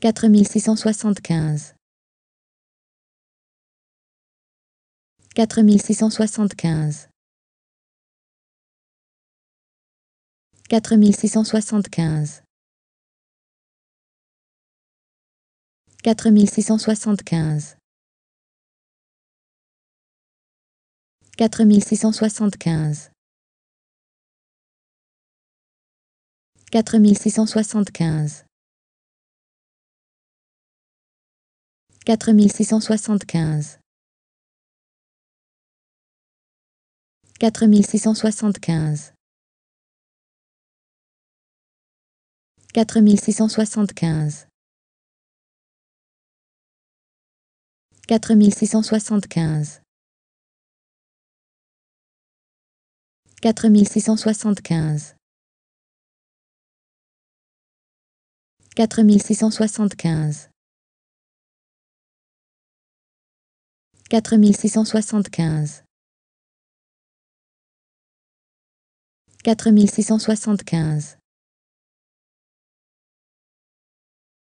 4675 4675 4675 4675 4675 4675 4675 4675 4675 4675 4675 4675 Quatre mille six cent soixante-quinze. Quatre mille six cent soixante-quinze.